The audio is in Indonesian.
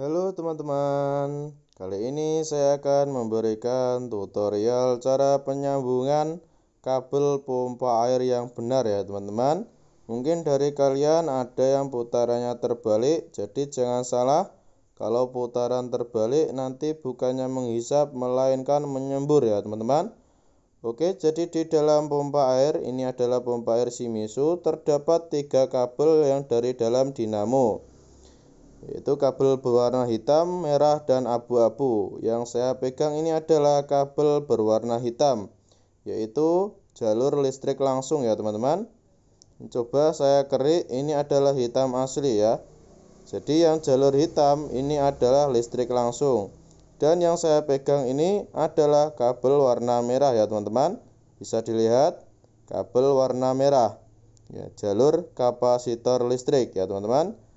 Halo teman-teman, kali ini saya akan memberikan tutorial cara penyambungan kabel pompa air yang benar ya teman-teman Mungkin dari kalian ada yang putarannya terbalik, jadi jangan salah Kalau putaran terbalik nanti bukannya menghisap melainkan menyembur ya teman-teman Oke, jadi di dalam pompa air, ini adalah pompa air Shimizu, terdapat tiga kabel yang dari dalam dinamo yaitu kabel berwarna hitam, merah, dan abu-abu. Yang saya pegang ini adalah kabel berwarna hitam, yaitu jalur listrik langsung ya teman-teman. Coba saya kerik, ini adalah hitam asli ya. Jadi yang jalur hitam ini adalah listrik langsung. Dan yang saya pegang ini adalah kabel warna merah ya teman-teman. Bisa dilihat kabel warna merah. Ya, jalur kapasitor listrik ya teman-teman.